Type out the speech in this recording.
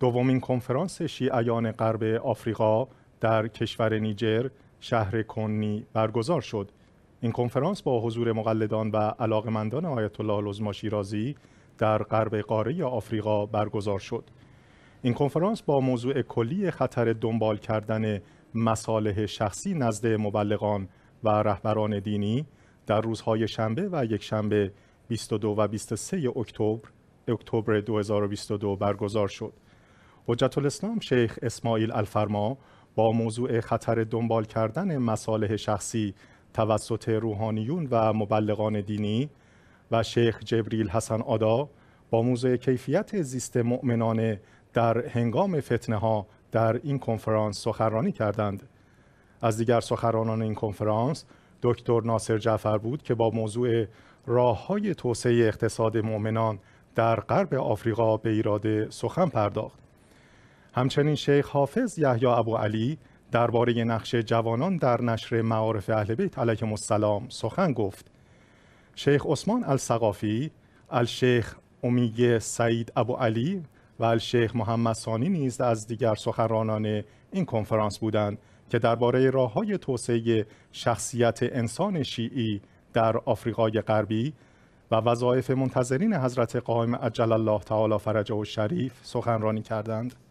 دومین کنفرانس شیعیان غرب آفریقا در کشور نیجر شهر کنی برگزار شد این کنفرانس با حضور مقلدان و علاقمندان آیت الله العظما شیرازی در غرب قاره آفریقا برگزار شد این کنفرانس با موضوع کلی خطر دنبال کردن مصالح شخصی نزد مبلغان و رهبران دینی در روزهای شنبه و یک شنبه 22 و 23 اکتبر اکتبر 2022 برگزار شد حجت الاسلام شیخ اسماعیل الفرما با موضوع خطر دنبال کردن مصالح شخصی توسط روحانیون و مبلغان دینی و شیخ جبریل حسن آدا با موضوع کیفیت زیست مؤمنان در هنگام فتنه ها در این کنفرانس سخنرانی کردند از دیگر سخنرانان این کنفرانس دکتر ناصر جعفر بود که با موضوع راه های توسعه اقتصاد مؤمنان در غرب آفریقا به ایراد سخن پرداخت همچنین شیخ حافظ یحیی ابو علی درباره نقش جوانان در نشر معارف اهل بیت علیهم السلام سخن گفت شیخ عثمان الثقافی الشیخ امیه سعید ابو علی و الشیخ محمد ثانی نیز از دیگر سخنرانان این کنفرانس بودند که درباره راههای توسعه شخصیت انسان شیعی در آفریقای غربی و وظایف منتظرین حضرت قائم عجل الله تعالی فرجه و شریف سخنرانی کردند